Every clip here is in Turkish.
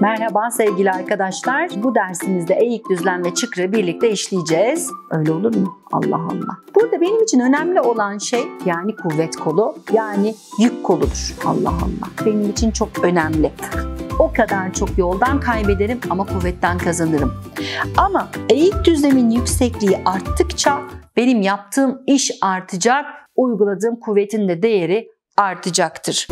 Merhaba sevgili arkadaşlar. Bu dersimizde eğik düzlem ve çıkrı birlikte işleyeceğiz. Öyle olur mu? Allah Allah. Burada benim için önemli olan şey yani kuvvet kolu yani yük koludur. Allah Allah. Benim için çok önemli. O kadar çok yoldan kaybederim ama kuvvetten kazanırım. Ama eğik düzlemin yüksekliği arttıkça benim yaptığım iş artacak, uyguladığım kuvvetin de değeri artacaktır.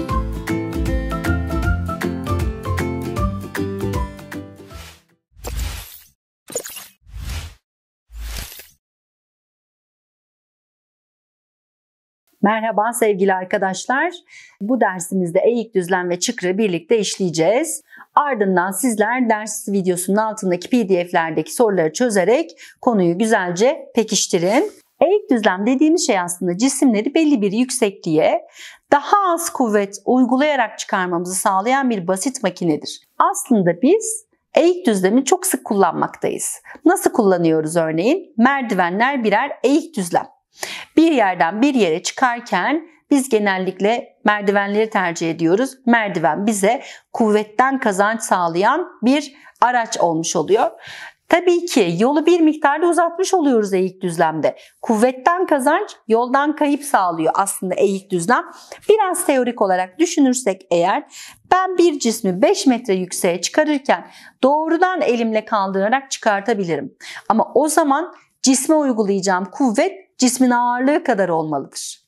Merhaba sevgili arkadaşlar. Bu dersimizde eğik düzlem ve çıkrı birlikte işleyeceğiz. Ardından sizler ders videosunun altındaki pdf'lerdeki soruları çözerek konuyu güzelce pekiştirin. Eğik düzlem dediğimiz şey aslında cisimleri belli bir yüksekliğe daha az kuvvet uygulayarak çıkarmamızı sağlayan bir basit makinedir. Aslında biz Eğik düzlemi çok sık kullanmaktayız. Nasıl kullanıyoruz örneğin? Merdivenler birer eğik düzlem. Bir yerden bir yere çıkarken biz genellikle merdivenleri tercih ediyoruz. Merdiven bize kuvvetten kazanç sağlayan bir araç olmuş oluyor. Tabii ki yolu bir miktarda uzatmış oluyoruz eğik düzlemde. Kuvvetten kazanç yoldan kayıp sağlıyor aslında eğik düzlem. Biraz teorik olarak düşünürsek eğer ben bir cismi 5 metre yükseğe çıkarırken doğrudan elimle kaldırarak çıkartabilirim. Ama o zaman cisme uygulayacağım kuvvet cismin ağırlığı kadar olmalıdır.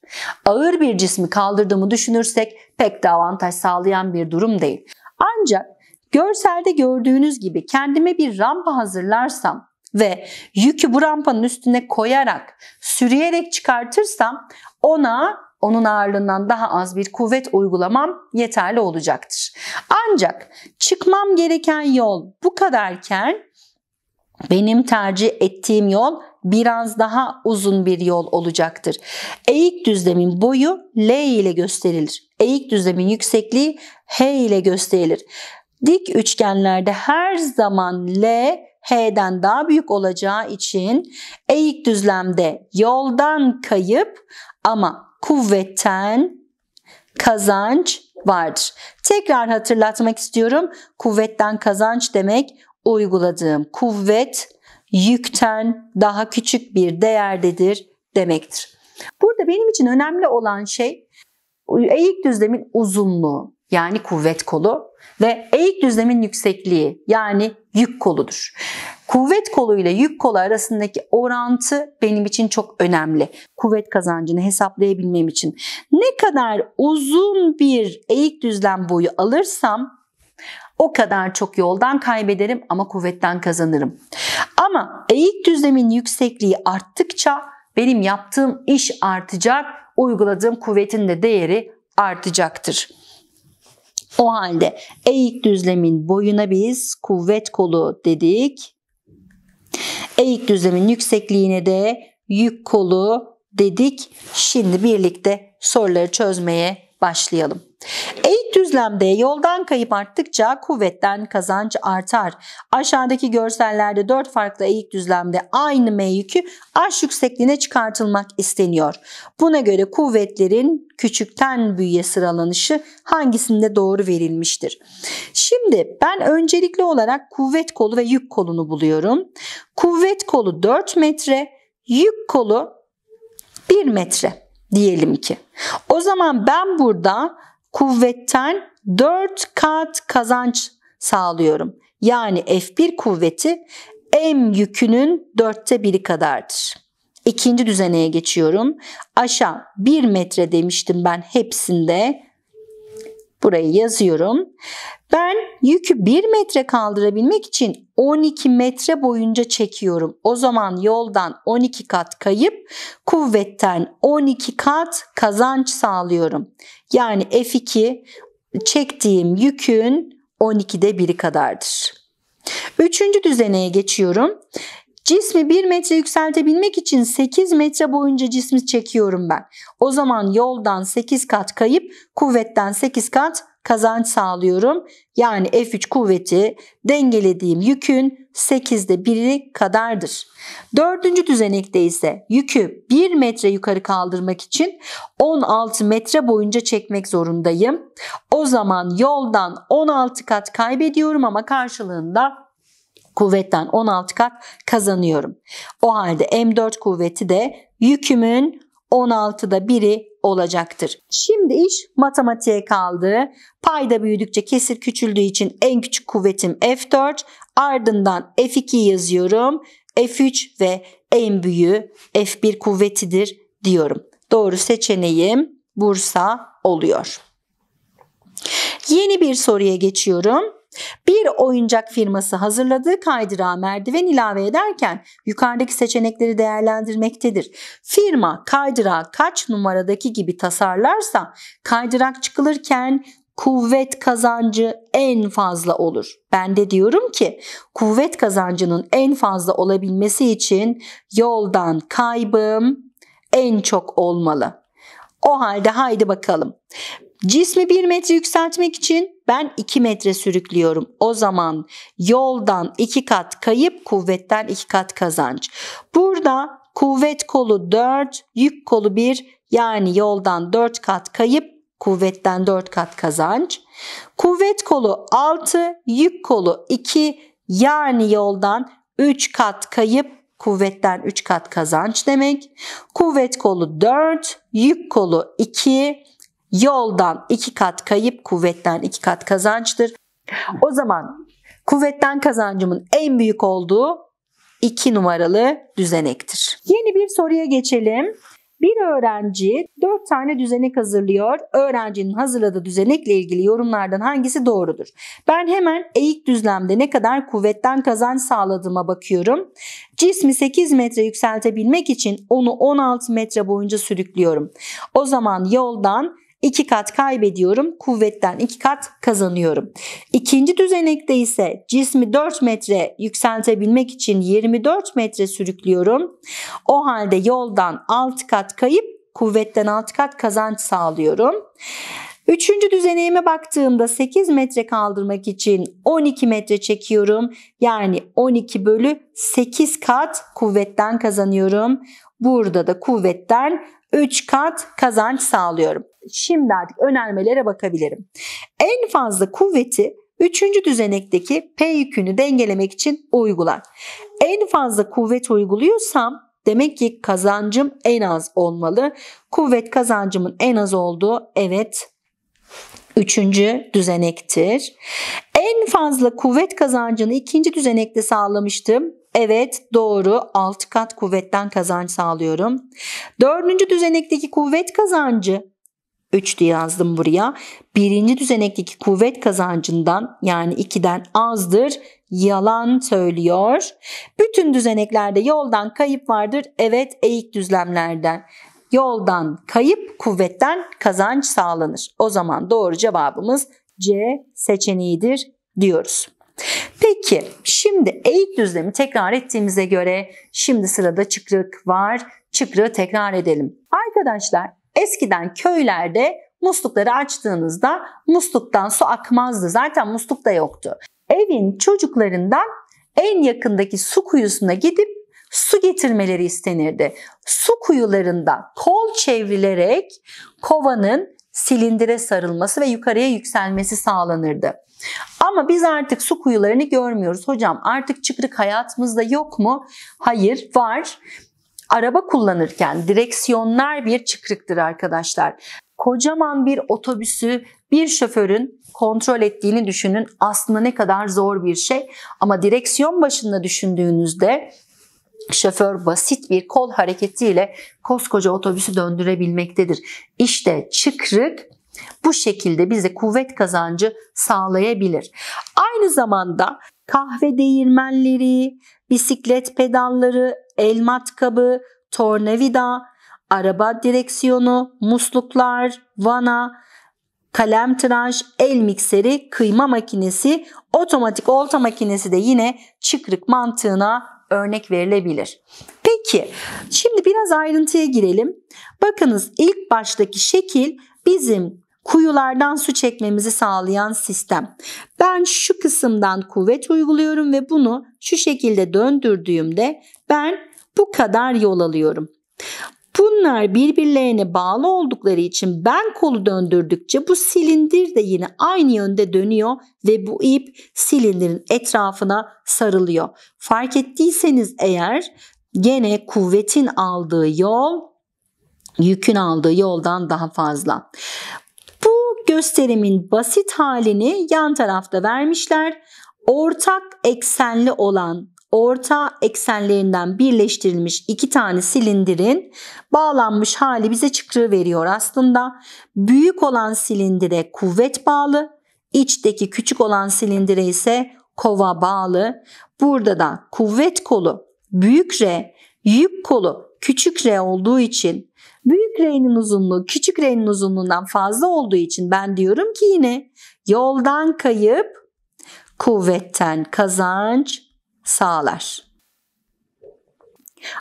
Ağır bir cismi kaldırdığımı düşünürsek pek de avantaj sağlayan bir durum değil. Ancak görselde gördüğünüz gibi kendime bir rampa hazırlarsam ve yükü bu rampanın üstüne koyarak, sürüyerek çıkartırsam ona onun ağırlığından daha az bir kuvvet uygulamam yeterli olacaktır. Ancak çıkmam gereken yol bu kadarken benim tercih ettiğim yol biraz daha uzun bir yol olacaktır. Eğik düzlemin boyu L ile gösterilir. Eğik düzlemin yüksekliği H ile gösterilir. Dik üçgenlerde her zaman L H'den daha büyük olacağı için eğik düzlemde yoldan kayıp ama kuvvetten kazanç vardır. Tekrar hatırlatmak istiyorum. Kuvvetten kazanç demek uyguladığım kuvvet yükten daha küçük bir değerdedir demektir. Burada benim için önemli olan şey eğik düzlemin uzunluğu yani kuvvet kolu ve eğik düzlemin yüksekliği yani yük koludur. Kuvvet kolu ile yük kolu arasındaki orantı benim için çok önemli. Kuvvet kazancını hesaplayabilmem için. Ne kadar uzun bir eğik düzlem boyu alırsam o kadar çok yoldan kaybederim ama kuvvetten kazanırım. Ama eğik düzlemin yüksekliği arttıkça benim yaptığım iş artacak, uyguladığım kuvvetin de değeri artacaktır. O halde eğik düzlemin boyuna biz kuvvet kolu dedik. Eğik düzlemin yüksekliğine de yük kolu dedik. Şimdi birlikte soruları çözmeye başlayalım. Düzlemde yoldan kayıp arttıkça kuvvetten kazanç artar. Aşağıdaki görsellerde dört farklı eğik düzlemde aynı M yükü aş yüksekliğine çıkartılmak isteniyor. Buna göre kuvvetlerin küçükten büyüğe sıralanışı hangisinde doğru verilmiştir? Şimdi ben öncelikli olarak kuvvet kolu ve yük kolunu buluyorum. Kuvvet kolu 4 metre, yük kolu 1 metre diyelim ki. O zaman ben burada kuvvetten 4 kat kazanç sağlıyorum. Yani F1 kuvveti M yükünün dörtte biri kadardır. İkinci düzeneye geçiyorum. Aşağı 1 metre demiştim ben hepsinde Burayı yazıyorum. Ben yükü 1 metre kaldırabilmek için 12 metre boyunca çekiyorum. O zaman yoldan 12 kat kayıp kuvvetten 12 kat kazanç sağlıyorum. Yani F2 çektiğim yükün 12'de biri kadardır. Üçüncü düzeneye geçiyorum. Cismi 1 metre yükseltebilmek için 8 metre boyunca cismi çekiyorum ben. O zaman yoldan 8 kat kayıp kuvvetten 8 kat kazanç sağlıyorum. Yani F3 kuvveti dengelediğim yükün 8'de 1'i kadardır. Dördüncü düzenekte ise yükü 1 metre yukarı kaldırmak için 16 metre boyunca çekmek zorundayım. O zaman yoldan 16 kat kaybediyorum ama karşılığında kuvvetten 16 kat kazanıyorum. O halde M4 kuvveti de yükümün 16'da biri olacaktır. Şimdi iş matematiğe kaldı. Payda büyüdükçe kesir küçüldüğü için en küçük kuvvetim F4. Ardından F2 yazıyorum. F3 ve en büyüğü F1 kuvvetidir diyorum. Doğru seçeneğim Bursa oluyor. Yeni bir soruya geçiyorum. Bir oyuncak firması hazırladığı kaydırağa merdiven ilave ederken yukarıdaki seçenekleri değerlendirmektedir. Firma kaydırağı kaç numaradaki gibi tasarlarsa kaydırak çıkılırken kuvvet kazancı en fazla olur. Ben de diyorum ki kuvvet kazancının en fazla olabilmesi için yoldan kaybım en çok olmalı. O halde haydi bakalım. Cismi 1 metre yükseltmek için ben 2 metre sürüklüyorum. O zaman yoldan 2 kat kayıp kuvvetten 2 kat kazanç. Burada kuvvet kolu 4, yük kolu 1 yani yoldan 4 kat kayıp kuvvetten 4 kat kazanç. Kuvvet kolu 6, yük kolu 2 yani yoldan 3 kat kayıp kuvvetten 3 kat kazanç demek. Kuvvet kolu 4, yük kolu 2 Yoldan iki kat kayıp kuvvetten iki kat kazançtır. O zaman kuvvetten kazancımın en büyük olduğu iki numaralı düzenektir. Yeni bir soruya geçelim. Bir öğrenci dört tane düzenek hazırlıyor. Öğrencinin hazırladığı düzenekle ilgili yorumlardan hangisi doğrudur? Ben hemen eğik düzlemde ne kadar kuvvetten kazan sağladığıma bakıyorum. Cismi 8 metre yükseltebilmek için onu 16 metre boyunca sürüklüyorum. O zaman yoldan 2 kat kaybediyorum, kuvvetten 2 kat kazanıyorum. İkinci düzenekte ise cismi 4 metre yükseltebilmek için 24 metre sürüklüyorum. O halde yoldan 6 kat kayıp kuvvetten 6 kat kazanç sağlıyorum. Üçüncü düzeneğime baktığımda 8 metre kaldırmak için 12 metre çekiyorum. Yani 12 bölü 8 kat kuvvetten kazanıyorum. Burada da kuvvetten 3 kat kazanç sağlıyorum. Şimdi artık önermelere bakabilirim. En fazla kuvveti 3. düzenekteki P yükünü dengelemek için uygular. En fazla kuvvet uyguluyorsam Demek ki kazancım en az olmalı. Kuvvet kazancımın en az olduğu evet üçüncü düzenektir. En fazla kuvvet kazancını ikinci düzenekte sağlamıştım. Evet doğru 6 kat kuvvetten kazanç sağlıyorum. Dördüncü düzenekteki kuvvet kazancı 3 diye yazdım buraya. Birinci düzenekteki kuvvet kazancından yani 2'den azdır yalan söylüyor. Bütün düzeneklerde yoldan kayıp vardır. Evet eğik düzlemlerden. Yoldan kayıp kuvvetten kazanç sağlanır. O zaman doğru cevabımız C seçeneğidir diyoruz. Peki şimdi eğik düzlemi tekrar ettiğimize göre şimdi sırada çıkrık var. Çıkrığı tekrar edelim. Arkadaşlar eskiden köylerde muslukları açtığınızda musluktan su akmazdı. Zaten musluk da yoktu. Evin çocuklarından en yakındaki su kuyusuna gidip su getirmeleri istenirdi. Su kuyularında kol çevrilerek kovanın silindire sarılması ve yukarıya yükselmesi sağlanırdı. Ama biz artık su kuyularını görmüyoruz. Hocam artık çıkrık hayatımızda yok mu? Hayır var. Araba kullanırken direksiyonlar bir çıkrıktır arkadaşlar. Kocaman bir otobüsü bir şoförün kontrol ettiğini düşünün. Aslında ne kadar zor bir şey ama direksiyon başında düşündüğünüzde Şoför basit bir kol hareketiyle koskoca otobüsü döndürebilmektedir. İşte çıkrık bu şekilde bize kuvvet kazancı sağlayabilir. Aynı zamanda kahve değirmenleri, bisiklet pedalları, el matkabı, tornavida, araba direksiyonu, musluklar, vana, kalem tıraş, el mikseri, kıyma makinesi, otomatik olta makinesi de yine çıkrık mantığına örnek verilebilir. Peki şimdi biraz ayrıntıya girelim. Bakınız ilk baştaki şekil bizim kuyulardan su çekmemizi sağlayan sistem. Ben şu kısımdan kuvvet uyguluyorum ve bunu şu şekilde döndürdüğümde ben bu kadar yol alıyorum. Bunlar birbirlerine bağlı oldukları için ben kolu döndürdükçe bu silindir de yine aynı yönde dönüyor ve bu ip silindirin etrafına sarılıyor. Fark ettiyseniz eğer gene kuvvetin aldığı yol yükün aldığı yoldan daha fazla. Bu gösterimin basit halini yan tarafta vermişler. Ortak eksenli olan orta eksenlerinden birleştirilmiş iki tane silindirin bağlanmış hali bize çıkrığı veriyor aslında. Büyük olan silindire kuvvet bağlı, içteki küçük olan silindire ise kova bağlı. Burada da kuvvet kolu büyük R, yük kolu küçük R olduğu için büyük R'nin uzunluğu küçük R'nin uzunluğundan fazla olduğu için ben diyorum ki yine yoldan kayıp kuvvetten kazanç sağlar.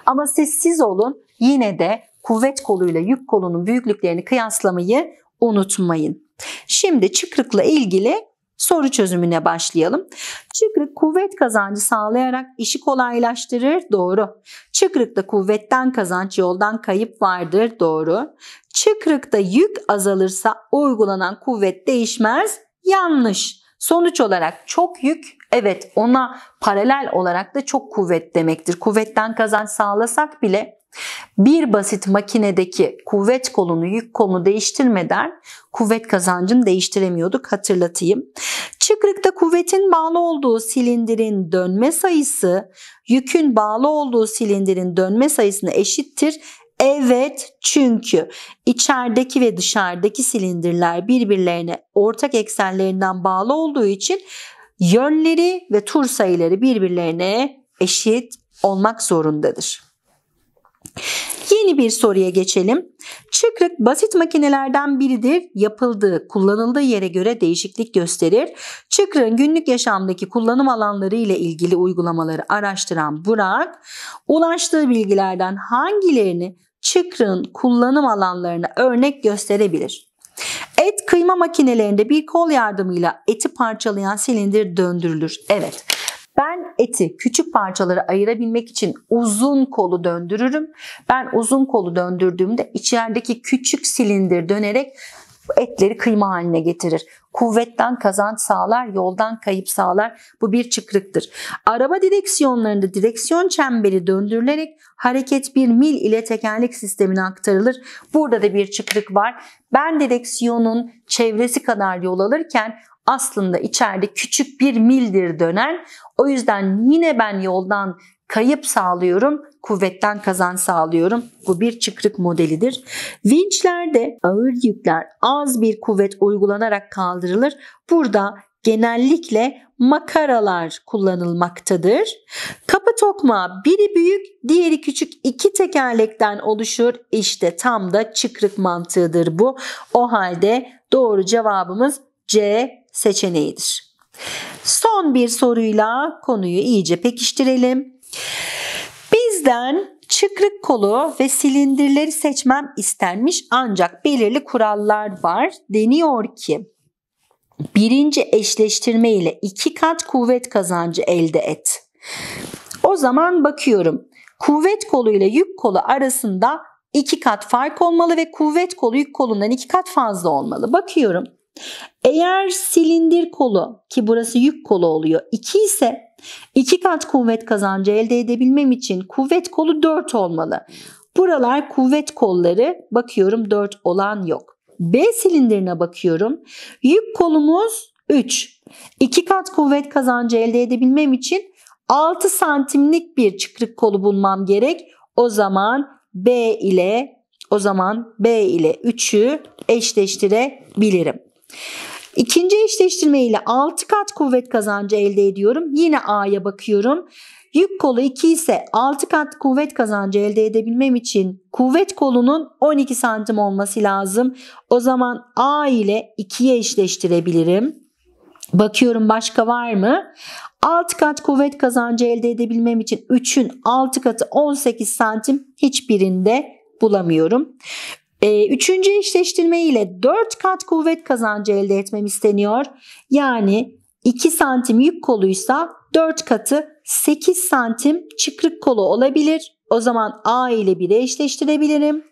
Ama sessiz olun yine de kuvvet koluyla yük kolunun büyüklüklerini kıyaslamayı unutmayın. Şimdi çıkrıkla ilgili soru çözümüne başlayalım. Çıkrık kuvvet kazancı sağlayarak işi kolaylaştırır. Doğru. Çıkrıkta kuvvetten kazanç yoldan kayıp vardır. Doğru. Çıkrıkta yük azalırsa uygulanan kuvvet değişmez. Yanlış. Sonuç olarak çok yük Evet ona paralel olarak da çok kuvvet demektir. Kuvvetten kazanç sağlasak bile bir basit makinedeki kuvvet kolunu, yük kolunu değiştirmeden kuvvet kazancını değiştiremiyorduk hatırlatayım. Çıkrıkta kuvvetin bağlı olduğu silindirin dönme sayısı yükün bağlı olduğu silindirin dönme sayısına eşittir. Evet çünkü içerideki ve dışarıdaki silindirler birbirlerine ortak eksenlerinden bağlı olduğu için yönleri ve tur sayıları birbirlerine eşit olmak zorundadır. Yeni bir soruya geçelim. Çıkrık basit makinelerden biridir. Yapıldığı, kullanıldığı yere göre değişiklik gösterir. Çıkrığın günlük yaşamdaki kullanım alanları ile ilgili uygulamaları araştıran Burak, ulaştığı bilgilerden hangilerini çıkrığın kullanım alanlarına örnek gösterebilir? Et kıyma makinelerinde bir kol yardımıyla eti parçalayan silindir döndürülür. Evet. Ben eti küçük parçalara ayırabilmek için uzun kolu döndürürüm. Ben uzun kolu döndürdüğümde içerideki küçük silindir dönerek etleri kıyma haline getirir. Kuvvetten kazanç sağlar, yoldan kayıp sağlar. Bu bir çıkrıktır. Araba direksiyonlarında direksiyon çemberi döndürülerek hareket bir mil ile tekerlek sistemine aktarılır. Burada da bir çıkrık var. Ben direksiyonun çevresi kadar yol alırken aslında içeride küçük bir mildir dönen. O yüzden yine ben yoldan kayıp sağlıyorum, kuvvetten kazan sağlıyorum. Bu bir çıkrık modelidir. Vinçlerde ağır yükler az bir kuvvet uygulanarak kaldırılır. Burada genellikle makaralar kullanılmaktadır. Kapı tokma biri büyük diğeri küçük iki tekerlekten oluşur. İşte tam da çıkrık mantığıdır bu. O halde doğru cevabımız C seçeneğidir. Son bir soruyla konuyu iyice pekiştirelim. Bizden çıkrık kolu ve silindirleri seçmem istenmiş ancak belirli kurallar var. Deniyor ki birinci eşleştirme ile iki kat kuvvet kazancı elde et. O zaman bakıyorum kuvvet kolu ile yük kolu arasında iki kat fark olmalı ve kuvvet kolu yük kolundan iki kat fazla olmalı. Bakıyorum eğer silindir kolu ki burası yük kolu oluyor 2 ise 2 kat kuvvet kazancı elde edebilmem için kuvvet kolu 4 olmalı. Buralar kuvvet kolları bakıyorum 4 olan yok. B silindirine bakıyorum. Yük kolumuz 3. 2 kat kuvvet kazancı elde edebilmem için 6 santimlik bir çıkrık kolu bulmam gerek. O zaman B ile o zaman B ile 3'ü eşleştirebilirim. İkinci eşleştirme ile 6 kat kuvvet kazancı elde ediyorum. Yine A'ya bakıyorum. Yük kolu 2 ise 6 kat kuvvet kazancı elde edebilmem için kuvvet kolunun 12 santim olması lazım. O zaman A ile 2'ye eşleştirebilirim. Bakıyorum başka var mı? 6 kat kuvvet kazancı elde edebilmem için 3'ün 6 katı 18 santim hiçbirinde bulamıyorum. Ee, üçüncü eşleştirme ile 4 kat kuvvet kazancı elde etmem isteniyor. Yani 2 santim yük koluysa 4 katı 8 santim çıkrık kolu olabilir. O zaman A ile 1'i eşleştirebilirim.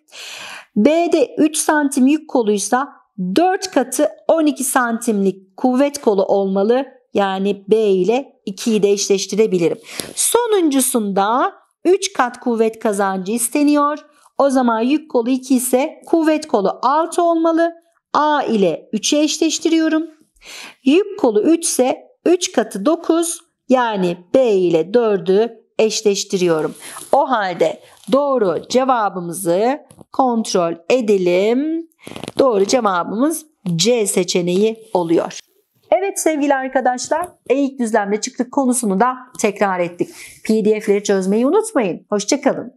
B'de 3 santim yük koluysa 4 katı 12 santimlik kuvvet kolu olmalı. Yani B ile 2'yi de eşleştirebilirim. Sonuncusunda 3 kat kuvvet kazancı isteniyor. O zaman yük kolu 2 ise kuvvet kolu 6 olmalı. A ile 3'ü eşleştiriyorum. Yük kolu 3 ise 3 katı 9 yani B ile 4'ü eşleştiriyorum. O halde doğru cevabımızı kontrol edelim. Doğru cevabımız C seçeneği oluyor. Evet sevgili arkadaşlar, eğik düzlemde çıktık konusunu da tekrar ettik. PDF'leri çözmeyi unutmayın. Hoşçakalın.